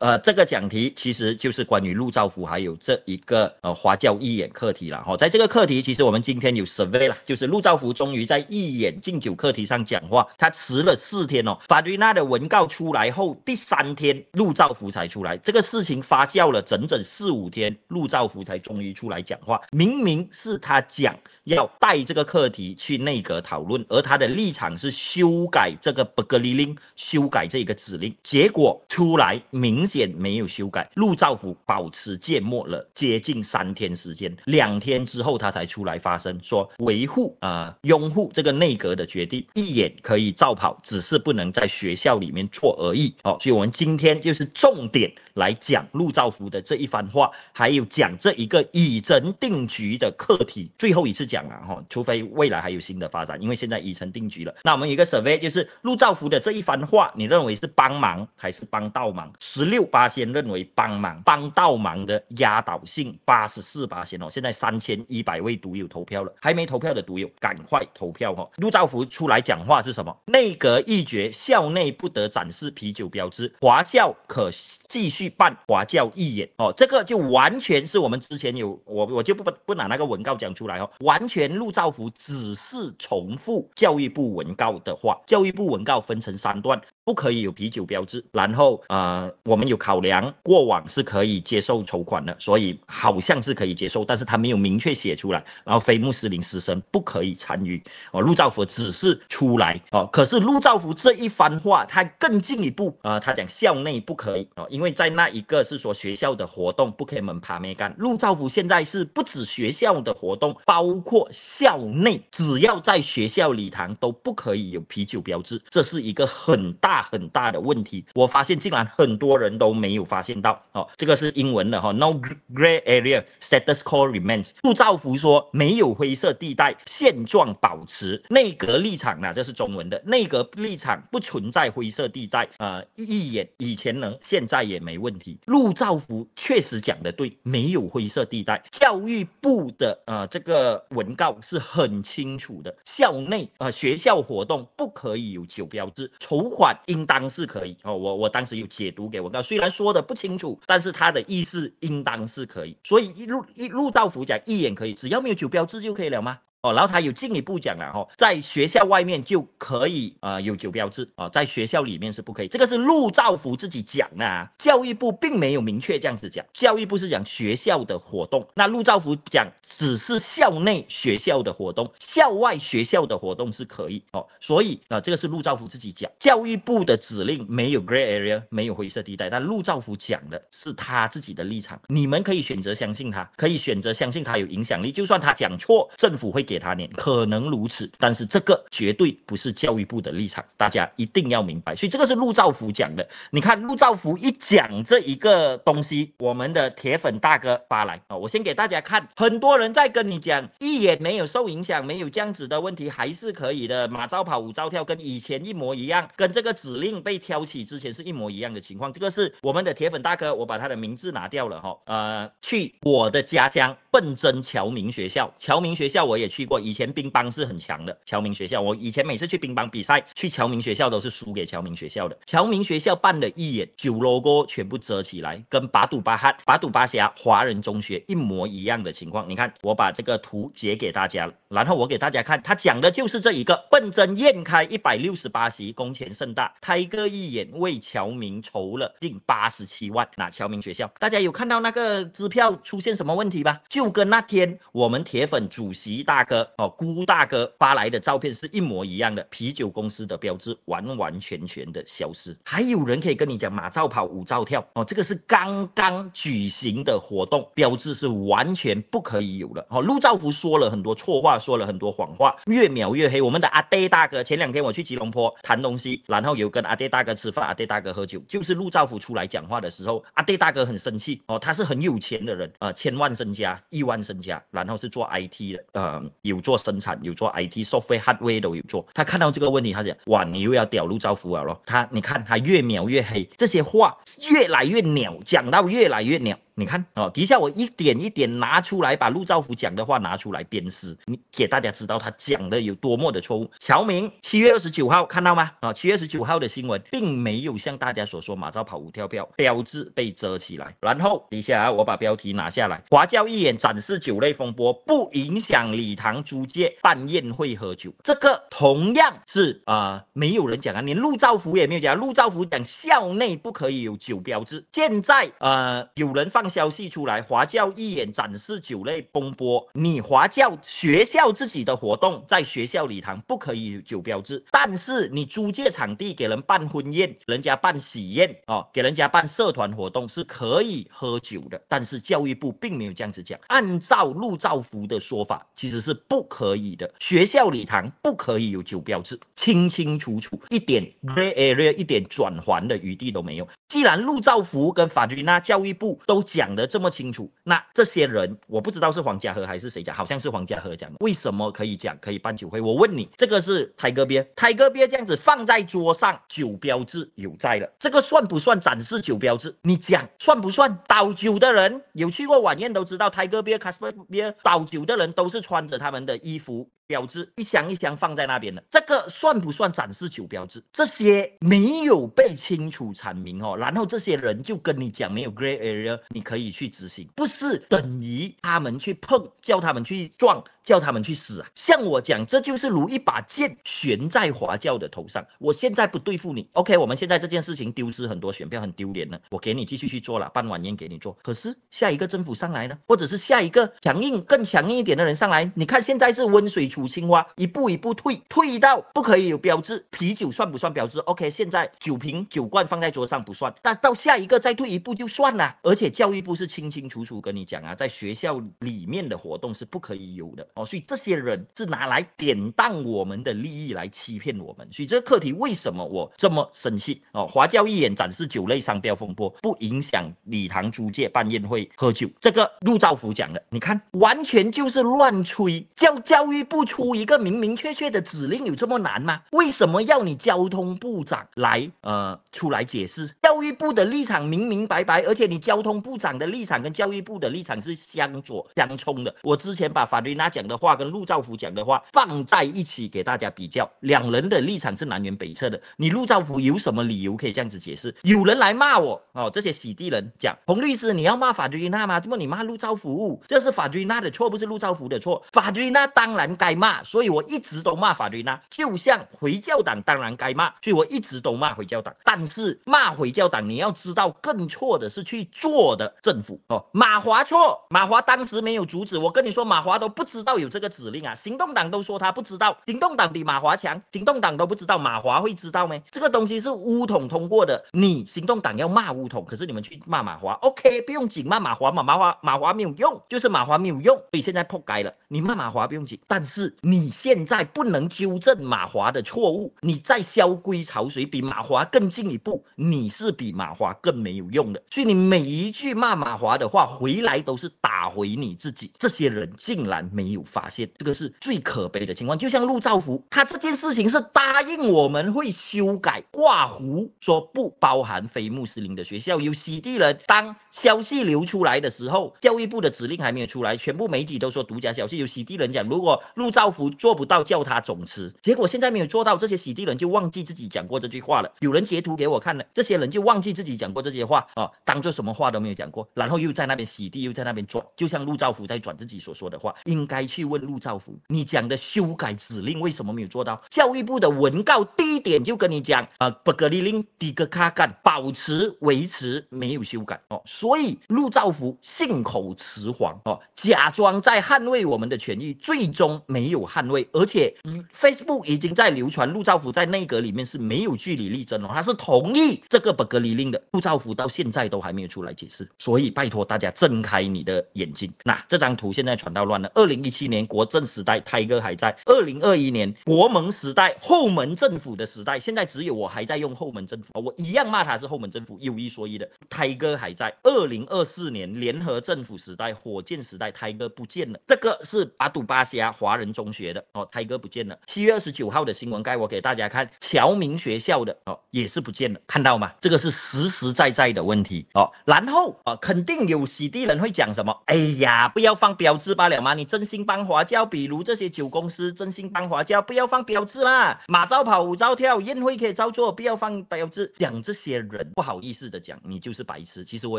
呃，这个讲题其实就是关于陆兆福还有这一个呃花轿一眼课题了哈，在这个课题，其实我们今天有 survey 了，就是陆兆福终于在一眼敬酒课题上讲话，他迟了四天哦，法瑞娜的文告出来后第三天，陆兆福才出来，这个事情发酵了整整四五天，陆兆福才终于出来讲话，明明是他讲。要带这个课题去内阁讨论，而他的立场是修改这个不格里令，修改这一个指令，结果出来明显没有修改。陆兆福保持缄默了接近三天时间，两天之后他才出来发声，说维护啊拥护这个内阁的决定，一眼可以照跑，只是不能在学校里面做而已。好，所以我们今天就是重点来讲陆兆福的这一番话，还有讲这一个以人定局的课题，最后一次讲。讲了哈，除非未来还有新的发展，因为现在已成定局了。那我们一个 survey 就是陆兆福的这一番话，你认为是帮忙还是帮倒忙？十六八仙认为帮忙，帮倒忙的压倒性八十四八仙哦。现在三千一百位独友投票了，还没投票的独友赶快投票哦。陆兆福出来讲话是什么？内阁一决，校内不得展示啤酒标志，华教可继续办华教义演哦。这个就完全是我们之前有我我就不不拿那个文告讲出来哦完。完全陆兆福只是重复教育部文告的话，教育部文告分成三段。不可以有啤酒标志，然后呃，我们有考量，过往是可以接受筹款的，所以好像是可以接受，但是他没有明确写出来。然后非穆斯林师生不可以参与哦，陆兆福只是出来哦，可是陆兆福这一番话，他更进一步啊，他讲校内不可以哦，因为在那一个是说学校的活动不可以门爬没干。陆兆福现在是不止学校的活动，包括校内，只要在学校礼堂都不可以有啤酒标志，这是一个很大。大很大的问题，我发现竟然很多人都没有发现到哦。这个是英文的哈，No gray area status quo remains。陆兆福说没有灰色地带，现状保持内阁立场呢，这是中文的内阁立场不存在灰色地带。呃，一眼以前能，现在也没问题。陆兆福确实讲的对，没有灰色地带。教育部的呃这个文告是很清楚的，校内呃学校活动不可以有酒标志筹款。应当是可以哦，我我当时有解读给我看，虽然说的不清楚，但是他的意思应当是可以，所以一一入到福讲一眼可以，只要没有酒标志就可以了吗？哦，然后他有进一步讲了哈，在学校外面就可以啊有酒标志啊，在学校里面是不可以。这个是陆兆福自己讲的，啊，教育部并没有明确这样子讲。教育部是讲学校的活动，那陆兆福讲只是校内学校的活动，校外学校的活动是可以哦。所以啊，这个是陆兆福自己讲，教育部的指令没有 grey area，没有灰色地带，但陆兆福讲的是他自己的立场。你们可以选择相信他，可以选择相信他有影响力。就算他讲错，政府会给。给他念，可能如此，但是这个绝对不是教育部的立场，大家一定要明白。所以这个是陆兆福讲的。你看陆兆福一讲这一个东西，我们的铁粉大哥发来啊，我先给大家看，很多人在跟你讲，一也没有受影响，没有这样子的问题，还是可以的。马照跑舞照跳，跟以前一模一样，跟这个指令被挑起之前是一模一样的情况。这个是我们的铁粉大哥，我把他的名字拿掉了哈。呃，去我的家乡笨真侨民学校，侨民学校我也去。过以前乒乓是很强的侨民学校，我以前每次去乒乓比赛去侨民学校都是输给侨民学校的。侨民学校办了一眼九 logo 全部遮起来，跟巴杜巴哈、巴杜巴峡华人中学一模一样的情况。你看我把这个图截给大家，然后我给大家看，他讲的就是这一个。笨真宴开一百六十八席，工前盛大，开个一眼为侨民筹了近八十七万。那侨民学校，大家有看到那个支票出现什么问题吧？就跟那天我们铁粉主席大哥。哦，姑大哥发来的照片是一模一样的，啤酒公司的标志完完全全的消失。还有人可以跟你讲马照跑，舞照跳哦，这个是刚刚举行的活动，标志是完全不可以有了哦。陆兆福说了很多错话，说了很多谎话，越描越黑。我们的阿爹大哥前两天我去吉隆坡谈东西，然后有跟阿爹大哥吃饭，阿爹大哥喝酒，就是陆兆福出来讲话的时候，阿爹大哥很生气哦，他是很有钱的人啊，千万身家，亿万身家，然后是做 IT 的，嗯。有做生产，有做 IT software hardware 都有做。他看到这个问题，他讲哇，你又要屌路招呼了咯。他你看，他越描越黑，这些话越来越鸟，讲到越来越鸟。你看哦，底下我一点一点拿出来，把陆兆福讲的话拿出来鞭尸，你给大家知道他讲的有多么的错误。乔明七月二十九号看到吗？啊，七月二十九号的新闻并没有像大家所说马照跑无跳票，标志被遮起来。然后底下啊，我把标题拿下来，华教一眼展示酒类风波，不影响礼堂租借办宴会喝酒。这个同样是啊，没有人讲啊，连陆兆福也没有讲。陆兆福讲校内不可以有酒标志，现在呃有人放。消息出来，华教一眼展示酒类风波。你华教学校自己的活动在学校礼堂不可以有酒标志，但是你租借场地给人办婚宴、人家办喜宴啊，给人家办社团活动是可以喝酒的。但是教育部并没有这样子讲，按照陆兆福的说法，其实是不可以的。学校礼堂不可以有酒标志，清清楚楚一点 grey area，一点转圜的余地都没有。既然陆兆福跟法律那教育部都讲的这么清楚，那这些人我不知道是黄家和还是谁讲，好像是黄家和讲的。为什么可以讲可以办酒会？我问你，这个是泰戈别，泰戈 r 这样子放在桌上，酒标志有在了，这个算不算展示酒标志？你讲算不算倒酒的人？有去过晚宴都知道，泰 Beer、卡斯伯 Beer，倒酒的人都是穿着他们的衣服。标志一箱一箱放在那边的，这个算不算展示酒标志？这些没有被清楚阐明哦。然后这些人就跟你讲没有 grey area，你可以去执行，不是等于他们去碰，叫他们去撞。叫他们去死啊！像我讲，这就是如一把剑悬在华教的头上。我现在不对付你，OK？我们现在这件事情丢失很多选票，很丢脸了。我给你继续去做了，办晚宴给你做。可是下一个政府上来呢，或者是下一个强硬更强硬一点的人上来，你看现在是温水煮青蛙，一步一步退退到不可以有标志。啤酒算不算标志？OK？现在酒瓶酒罐放在桌上不算，但到下一个再退一步就算了。而且教育部是清清楚楚跟你讲啊，在学校里面的活动是不可以有的。哦，所以这些人是拿来典当我们的利益来欺骗我们，所以这个课题为什么我这么生气？哦，华教一眼展示酒类商标风波不影响礼堂租借办宴会喝酒，这个陆兆福讲的，你看完全就是乱吹，叫教育部出一个明明确确的指令有这么难吗？为什么要你交通部长来呃出来解释？教育部的立场明明白白，而且你交通部长的立场跟教育部的立场是相左相冲的。我之前把法瑞娜讲。的话跟陆兆福讲的话放在一起给大家比较，两人的立场是南辕北辙的。你陆兆福有什么理由可以这样子解释？有人来骂我哦，这些洗地人讲，洪律师你要骂法瑞娜吗？怎么你骂陆兆福？这是法瑞娜的错，不是陆兆福的错。法瑞娜当然该骂，所以我一直都骂法瑞娜，就像回教党当然该骂，所以我一直都骂回教党。但是骂回教党，你要知道更错的是去做的政府哦，马华错，马华当时没有阻止，我跟你说，马华都不知道。有这个指令啊！行动党都说他不知道，行动党比马华强，行动党都不知道马华会知道吗？这个东西是乌统通过的，你行动党要骂乌统，可是你们去骂马华，OK？不用紧骂马华，嘛，马华，马华没有用，就是马华没有用，所以现在破街了，你骂马华不用紧，但是你现在不能纠正马华的错误，你再消规潮水比马华更进一步，你是比马华更没有用的，所以你每一句骂马华的话回来都是打回你自己。这些人竟然没有。发现这个是最可悲的情况，就像陆兆福，他这件事情是答应我们会修改挂糊，说不包含非穆斯林的学校。有洗地人，当消息流出来的时候，教育部的指令还没有出来，全部媒体都说独家消息。有洗地人讲，如果陆兆福做不到，叫他总辞。结果现在没有做到，这些洗地人就忘记自己讲过这句话了。有人截图给我看了，这些人就忘记自己讲过这些话啊，当做什么话都没有讲过，然后又在那边洗地，又在那边转，就像陆兆福在转自己所说的话，应该。去问陆兆福，你讲的修改指令为什么没有做到？教育部的文告第一点就跟你讲，啊，不格里令迪格卡干保持维持没有修改哦，所以陆兆福信口雌黄哦，假装在捍卫我们的权益，最终没有捍卫。而且，Facebook 已经在流传陆兆福在内阁里面是没有据理力争哦，他是同意这个不格里令的。陆兆福到现在都还没有出来解释，所以拜托大家睁开你的眼睛。那这张图现在传到乱了，二零一七。年国政时代，泰哥还在。二零二一年国盟时代，后门政府的时代，现在只有我还在用后门政府，我一样骂他是后门政府。有一说一的，泰哥还在。二零二四年联合政府时代，火箭时代，泰哥不见了。这个是杜巴西亚华人中学的哦，泰哥不见了。七月二十九号的新闻，盖我给大家看，侨民学校的哦也是不见了，看到吗？这个是实实在在的问题哦。然后哦，肯定有死地人会讲什么？哎呀，不要放标志罢了嘛，你真心。帮华教，比如这些酒公司真心帮华教，不要放标志啦。马照跑，舞照跳，宴会可以照做，不要放标志。讲这些人不好意思的讲，你就是白痴。其实我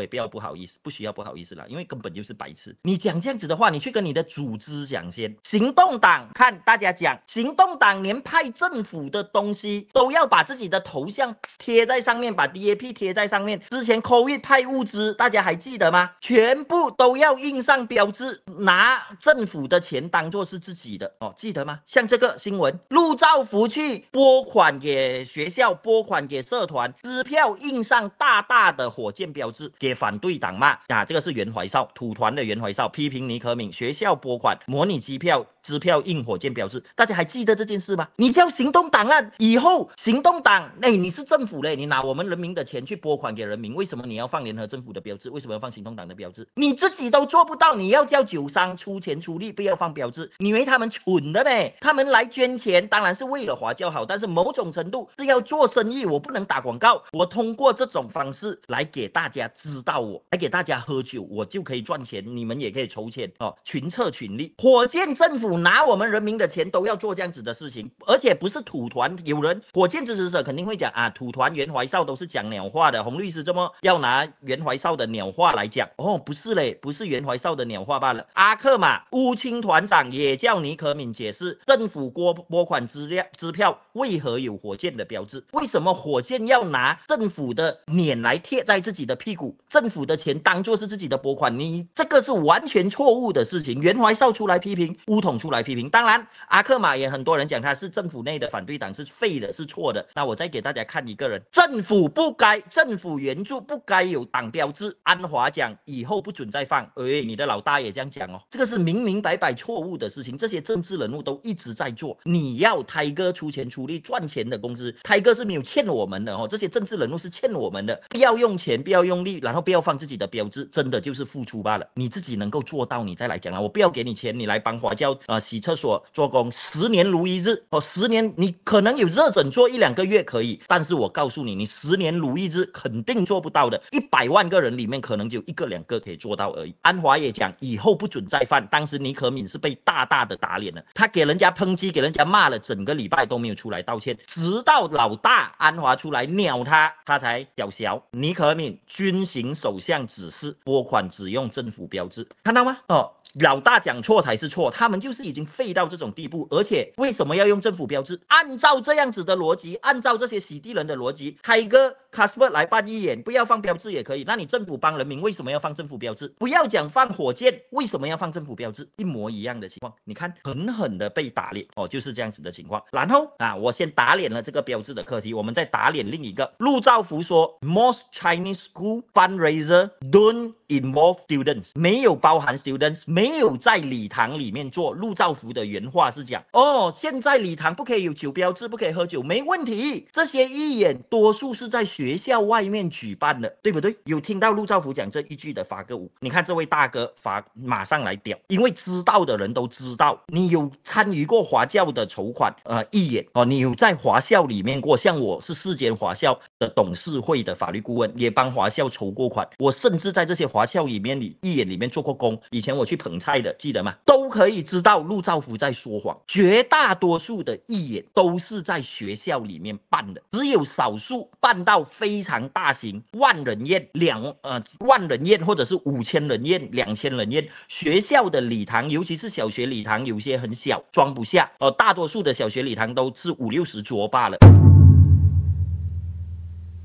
也不要不好意思，不需要不好意思啦，因为根本就是白痴。你讲这样子的话，你去跟你的组织讲先。行动党看大家讲，行动党连派政府的东西都要把自己的头像贴在上面，把 DAP 贴在上面。之前 KOVI 派物资，大家还记得吗？全部都要印上标志，拿政府的。钱当做是自己的哦，记得吗？像这个新闻，陆兆福去拨款给学校，拨款给社团，支票印上大大的火箭标志给反对党骂啊，这个是袁怀少土团的袁怀少批评尼可敏学校拨款，模拟机票，支票印火箭标志，大家还记得这件事吗？你叫行动党案以后行动党，哎，你是政府嘞，你拿我们人民的钱去拨款给人民，为什么你要放联合政府的标志？为什么要放行动党的标志？你自己都做不到，你要叫酒商出钱出力。要放标志，你以为他们蠢的呗？他们来捐钱，当然是为了华侨好，但是某种程度是要做生意。我不能打广告，我通过这种方式来给大家知道，我来给大家喝酒，我就可以赚钱，你们也可以筹钱哦，群策群力。火箭政府拿我们人民的钱都要做这样子的事情，而且不是土团，有人火箭支持者肯定会讲啊，土团袁怀少都是讲鸟话的，洪律师这么要拿袁怀少的鸟话来讲哦，不是嘞，不是袁怀少的鸟话罢了，阿克嘛乌青。团长也叫尼可敏解释政府拨拨款资料支票为何有火箭的标志？为什么火箭要拿政府的脸来贴在自己的屁股？政府的钱当做是自己的拨款？你这个是完全错误的事情。袁怀少出来批评，乌统出来批评。当然，阿克马也很多人讲他是政府内的反对党是废的，是错的。那我再给大家看一个人，政府不该政府援助不该有党标志。安华讲以后不准再放。哎，你的老大也这样讲哦，这个是明明白白。在错误的事情，这些政治人物都一直在做。你要泰哥出钱出力赚钱的工资，泰哥是没有欠我们的哦。这些政治人物是欠我们的，不要用钱，不要用力，然后不要放自己的标志，真的就是付出罢了。你自己能够做到，你再来讲啊。我不要给你钱，你来帮华教啊洗厕所做工，十年如一日哦。十年你可能有热枕做一两个月可以，但是我告诉你，你十年如一日肯定做不到的。一百万个人里面可能就一个两个可以做到而已。安华也讲，以后不准再犯。当时你可。敏是被大大的打脸了，他给人家抨击，给人家骂了整个礼拜都没有出来道歉，直到老大安华出来鸟他，他才鸟销。尼可敏军行首相指示拨款只用政府标志，看到吗？哦，老大讲错才是错，他们就是已经废到这种地步，而且为什么要用政府标志？按照这样子的逻辑，按照这些洗地人的逻辑，开个。p a s p o r 来办义演，不要放标志也可以。那你政府帮人民为什么要放政府标志？不要讲放火箭，为什么要放政府标志？一模一样的情况，你看狠狠的被打脸哦，就是这样子的情况。然后啊，我先打脸了这个标志的课题，我们再打脸另一个。陆兆福说，most Chinese school fundraiser don't involve students，没有包含 students，没有在礼堂里面做。陆兆福的原话是讲，哦，现在礼堂不可以有酒标志，不可以喝酒，没问题。这些义演多数是在学。学校外面举办的，对不对？有听到陆兆福讲这一句的，发个五。你看这位大哥发，马上来屌，因为知道的人都知道，你有参与过华教的筹款，呃，义演哦，你有在华校里面过。像我是世间华校的董事会的法律顾问，也帮华校筹过款。我甚至在这些华校里面，里义演里面做过工。以前我去捧菜的，记得吗？都可以知道陆兆福在说谎。绝大多数的义演都是在学校里面办的，只有少数办到。非常大型万人宴，两呃万人宴或者是五千人宴、两千人宴，学校的礼堂，尤其是小学礼堂，有些很小，装不下。呃大多数的小学礼堂都是五六十桌罢了。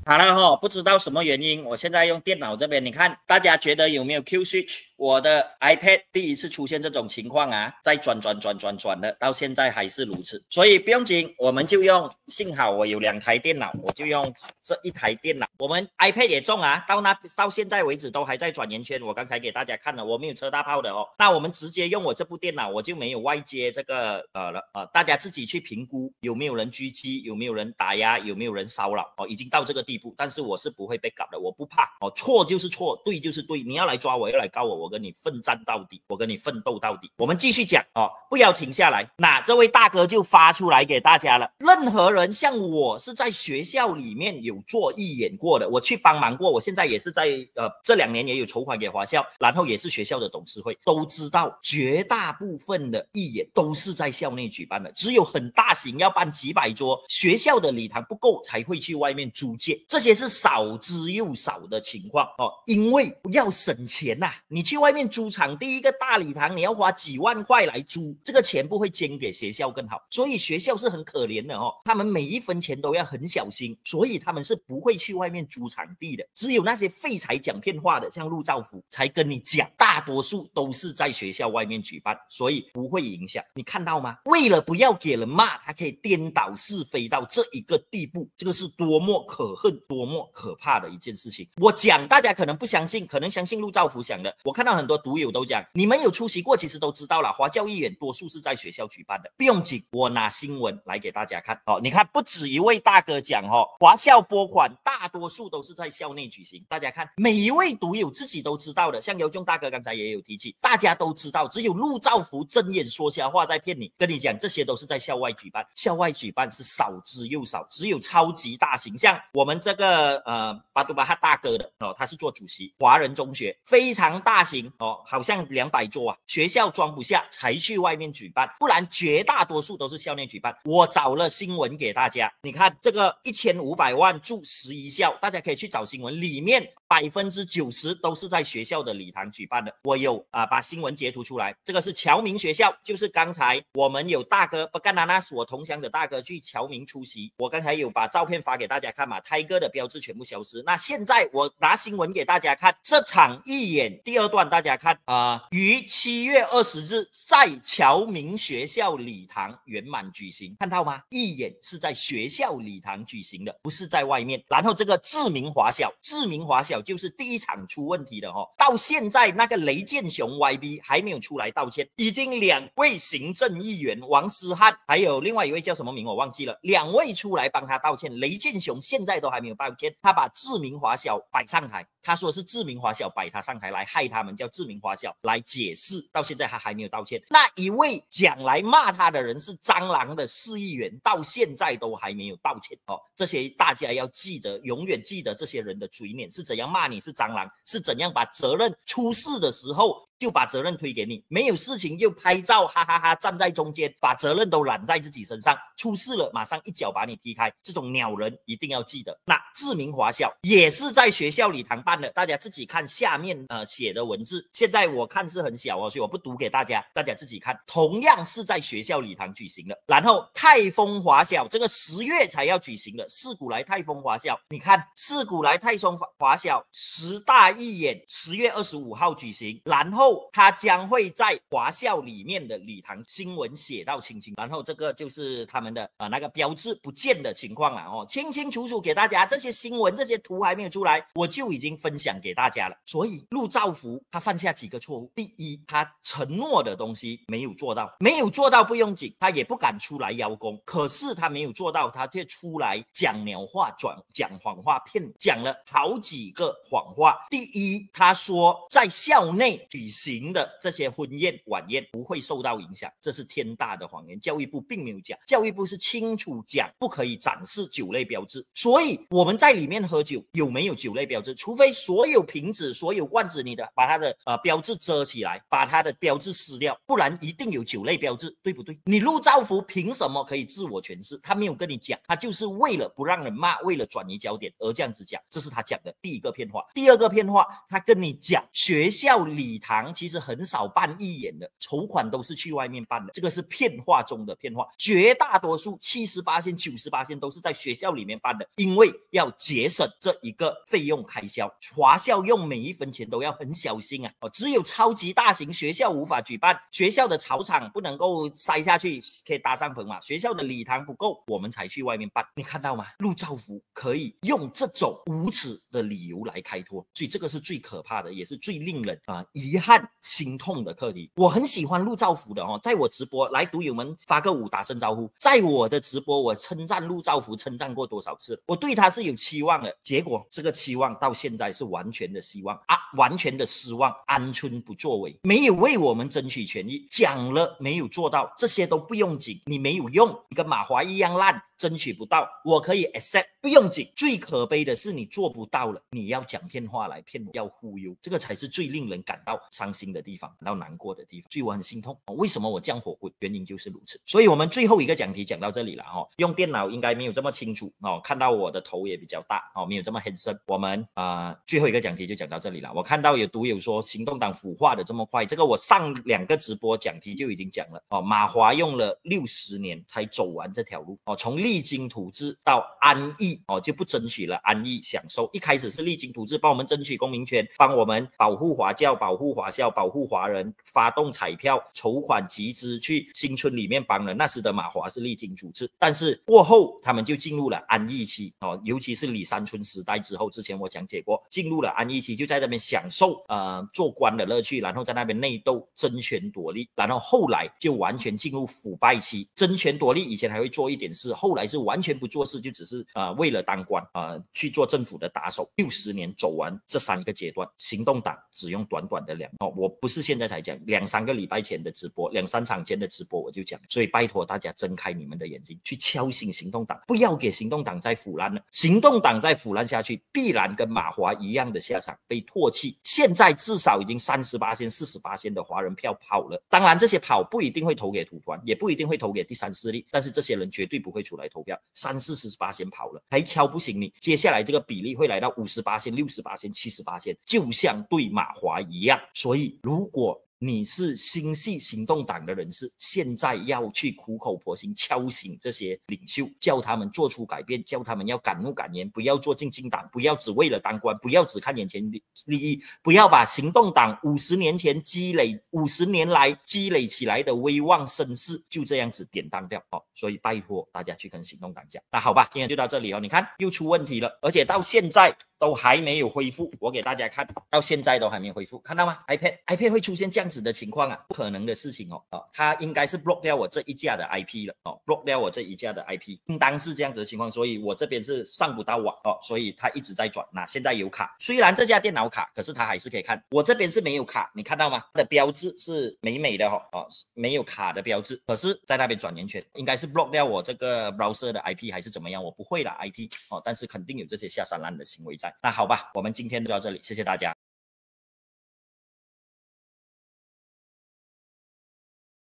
好了哈，不知道什么原因，我现在用电脑这边，你看大家觉得有没有 Q switch？我的 iPad 第一次出现这种情况啊，在转转转转转的，到现在还是如此。所以不用紧，我们就用。幸好我有两台电脑，我就用这一台电脑。我们 iPad 也中啊，到那到现在为止都还在转圆圈。我刚才给大家看了，我没有车大炮的哦。那我们直接用我这部电脑，我就没有外接这个呃了。呃，大家自己去评估有没有人狙击，有没有人打压，有没有人骚扰哦。已经到这个地步，但是我是不会被搞的，我不怕哦。错就是错，对就是对。你要来抓我，要来告我，我。跟你奋战到底，我跟你奋斗到底。我们继续讲哦，不要停下来。那这位大哥就发出来给大家了。任何人像我是在学校里面有做义演过的，我去帮忙过。我现在也是在呃这两年也有筹款给华校，然后也是学校的董事会都知道，绝大部分的义演都是在校内举办的，只有很大型要办几百桌，学校的礼堂不够才会去外面租借，这些是少之又少的情况哦，因为要省钱呐，你去。外面租场地，一个大礼堂你要花几万块来租，这个钱不会捐给学校更好，所以学校是很可怜的哦，他们每一分钱都要很小心，所以他们是不会去外面租场地的。只有那些废材讲骗话的，像陆兆福，才跟你讲。大多数都是在学校外面举办，所以不会影响你看到吗？为了不要给人骂，他可以颠倒是非到这一个地步，这个是多么可恨、多么可怕的一件事情。我讲大家可能不相信，可能相信陆兆福讲的，我看。看到很多赌友都讲，你们有出席过，其实都知道了。华教义演多数是在学校举办的，不用紧，我拿新闻来给大家看哦。你看，不止一位大哥讲哦，华校拨款大多数都是在校内举行。大家看，每一位赌友自己都知道的，像尤俊大哥刚才也有提起，大家都知道，只有陆兆福睁眼说瞎话在骗你。跟你讲，这些都是在校外举办，校外举办是少之又少，只有超级大形象。我们这个呃巴杜巴哈大哥的哦，他是做主席，华人中学非常大。哦，好像两百桌啊，学校装不下，才去外面举办，不然绝大多数都是校内举办。我找了新闻给大家，你看这个一千五百万住十一校，大家可以去找新闻里面。百分之九十都是在学校的礼堂举办的。我有啊，把新闻截图出来，这个是侨民学校，就是刚才我们有大哥，不干了，那是我同乡的大哥去侨民出席。我刚才有把照片发给大家看嘛，胎哥的标志全部消失。那现在我拿新闻给大家看，这场义演第二段，大家看啊，于七月二十日在侨民学校礼堂圆满举行，看到吗？义演是在学校礼堂举行的，不是在外面。然后这个志明华小，志明华小。就是第一场出问题的哦。到现在那个雷建雄 YB 还没有出来道歉，已经两位行政议员王思汉还有另外一位叫什么名我忘记了，两位出来帮他道歉，雷建雄现在都还没有道歉，他把志明华小摆上台，他说是志明华小摆他上台来害他们，叫志明华小来解释，到现在他还没有道歉。那一位讲来骂他的人是蟑螂的市议员，到现在都还没有道歉哦，这些大家要记得，永远记得这些人的嘴脸是怎样。骂你是蟑螂，是怎样把责任出事的时候？就把责任推给你，没有事情就拍照，哈哈哈，站在中间把责任都揽在自己身上，出事了马上一脚把你踢开，这种鸟人一定要记得。那志明华校也是在学校礼堂办的，大家自己看下面呃写的文字，现在我看是很小哦，所以我不读给大家，大家自己看。同样是在学校礼堂举行的，然后泰丰华校这个十月才要举行的，四古来泰丰华校，你看四古来泰丰华校十大义演十月二十五号举行，然后。他将会在华校里面的礼堂新闻写到清清，然后这个就是他们的呃那个标志不见的情况了哦，清清楚楚给大家这些新闻，这些图还没有出来，我就已经分享给大家了。所以陆兆福他犯下几个错误：第一，他承诺的东西没有做到，没有做到不用紧，他也不敢出来邀功。可是他没有做到，他却出来讲鸟话，转讲谎话，骗讲了好几个谎话。第一，他说在校内举。行的这些婚宴晚宴不会受到影响，这是天大的谎言。教育部并没有讲，教育部是清楚讲不可以展示酒类标志。所以我们在里面喝酒有没有酒类标志？除非所有瓶子、所有罐子，你的把它的呃标志遮起来，把它的标志撕掉，不然一定有酒类标志，对不对？你陆兆福凭什么可以自我诠释？他没有跟你讲，他就是为了不让人骂，为了转移焦点而这样子讲，这是他讲的第一个骗话。第二个骗话，他跟你讲学校礼堂。其实很少办义演的，筹款都是去外面办的。这个是片话中的片话，绝大多数七十八线、九十八线都是在学校里面办的，因为要节省这一个费用开销。华校用每一分钱都要很小心啊！哦，只有超级大型学校无法举办，学校的草场不能够塞下去，可以搭帐篷嘛？学校的礼堂不够，我们才去外面办。你看到吗？陆兆福可以用这种无耻的理由来开脱，所以这个是最可怕的，也是最令人啊遗憾。看心痛的课题，我很喜欢陆兆福的哦，在我直播来，赌友们发个五，打声招呼。在我的直播，我称赞陆兆福称赞过多少次？我对他是有期望的，结果这个期望到现在是完全的希望啊，完全的失望。安春不作为，没有为我们争取权益，讲了没有做到，这些都不用紧，你没有用，你跟马华一样烂。争取不到，我可以 accept，不用紧。最可悲的是你做不到了，你要讲电话来骗我，要忽悠，这个才是最令人感到伤心的地方，感到难过的地方，所以我很心痛。为什么我降火棍？原因就是如此。所以，我们最后一个讲题讲到这里了哈。用电脑应该没有这么清楚哦，看到我的头也比较大哦，没有这么黑深。我们啊，最后一个讲题就讲到这里了。我看到有读友说行动党腐化的这么快，这个我上两个直播讲题就已经讲了哦。马华用了六十年才走完这条路哦，从另。励精图治到安逸哦，就不争取了，安逸享受。一开始是励精图治，帮我们争取公民权，帮我们保护华教、保护华校、保护华人，发动彩票筹款集资去新村里面帮人。那时的马华是励精图治，但是过后他们就进入了安逸期哦，尤其是李山村时代之后，之前我讲解过，进入了安逸期，就在那边享受呃做官的乐趣，然后在那边内斗争权夺利，然后后来就完全进入腐败期，争权夺利。以前还会做一点事，后来。还是完全不做事，就只是啊为了当官啊去做政府的打手。六十年走完这三个阶段，行动党只用短短的两哦，我不是现在才讲，两三个礼拜前的直播，两三场前的直播我就讲。所以拜托大家睁开你们的眼睛，去敲醒行动党，不要给行动党再腐烂了。行动党再腐烂下去，必然跟马华一样的下场，被唾弃。现在至少已经三十八线、四十八线的华人票跑了，当然这些跑不一定会投给土团，也不一定会投给第三势力，但是这些人绝对不会出来。投票三四十八先跑了，还敲不醒你。接下来这个比例会来到五十八线、六十八线、七十八线，就像对马华一样。所以如果，你是心系行动党的人士，现在要去苦口婆心敲醒这些领袖，叫他们做出改变，叫他们要敢怒敢言，不要做进进党，不要只为了当官，不要只看眼前利利益，不要把行动党五十年前积累、五十年来积累起来的威望声势就这样子典当掉哦。所以拜托大家去跟行动党讲。那好吧，今天就到这里哦。你看又出问题了，而且到现在都还没有恢复。我给大家看到现在都还没恢复，看到吗？iPad iPad 会出现这样。子的情况啊，不可能的事情哦啊，他应该是 block 掉我这一架的 IP 了哦，block 掉我这一架的 IP，应当是这样子的情况，所以我这边是上不到网哦，所以他一直在转，那现在有卡，虽然这家电脑卡，可是他还是可以看，我这边是没有卡，你看到吗？它的标志是美美的哦，哦，没有卡的标志，可是在那边转圆圈，应该是 block 掉我这个 browser 的 IP 还是怎么样？我不会了，IP 哦，但是肯定有这些下三滥的行为在。那好吧，我们今天就到这里，谢谢大家。